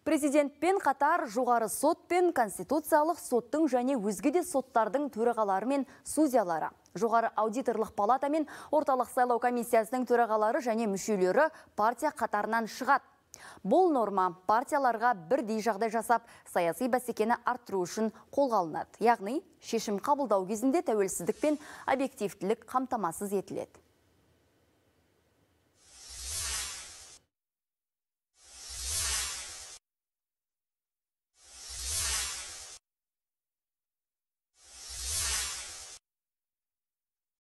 Президентпен қатар жоғары сот пен конституциялық соттың және өзге де соттардың төрағалары мен судьялары, жоғары аудиторлық палата мен орталық сайлау комиссиясының төрағалары және мүшелері партия қатарынан шығады. Бұл норма партияларға бірдей жағдай жасап, саяси бәсекені арттыру үшін қолға алынады. Яғни шешім қабылдау кезінде тәуелсіздік пен объективтілік қамтамасыз етіледі.